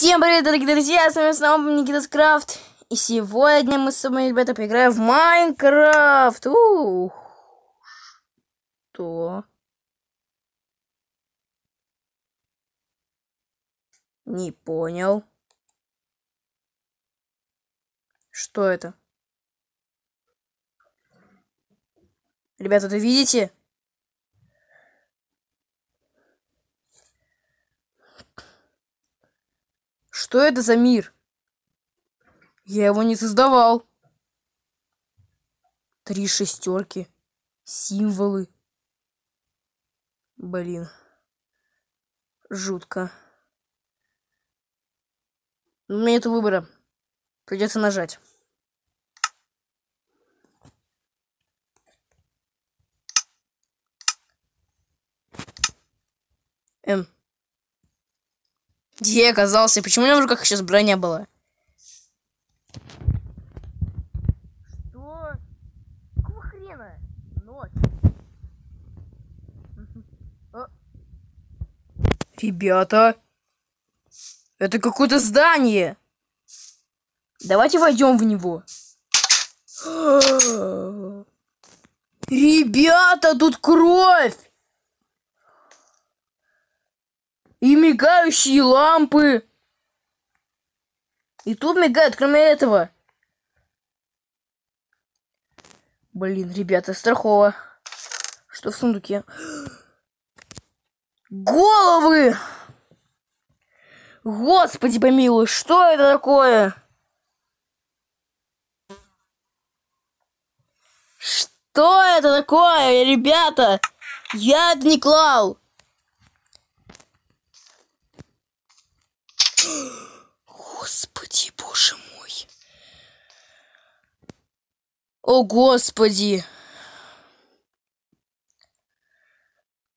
Всем привет, дорогие друзья, с вами снова Никита Скрафт, И сегодня мы с вами, ребята, поиграем в Майнкрафт. Ух. Что? Не понял. Что это? Ребята, это видите? Что это за мир? Я его не создавал. Три шестерки. Символы. Блин. Жутко. Но у меня нет выбора. Придется нажать. Эм. Где я оказался? Почему у меня в руках сейчас броня была? Что? Какого хрена? Ночь. А? Ребята, это какое-то здание. Давайте войдем в него. Ребята, тут кровь! и мигающие лампы. И тут мигает, кроме этого. Блин, ребята, страхово. Что в сундуке? Головы! Господи помилуй, что это такое? Что это такое, ребята? Я это не клал. Господи, боже мой. О, господи.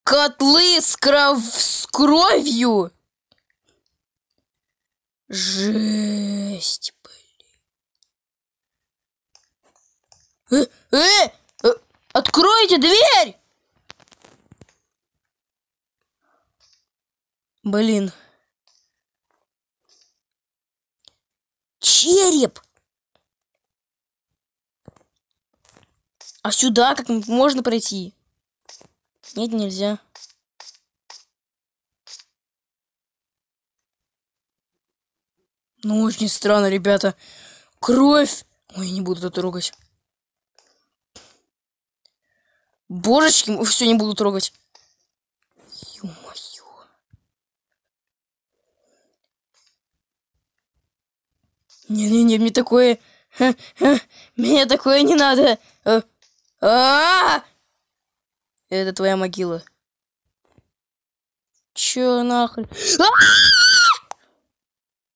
Котлы с, кров... с кровью. Жесть, блин. Э, э, э, откройте дверь! Блин. череп. А сюда как можно пройти? Нет, нельзя. Ну, очень странно, ребята. Кровь! Ой, не буду это трогать. Божечки, все, не буду трогать. Не-не-не, мне такое... мне такое не надо. Э, а! Это твоя могила. Чё нахрен? А!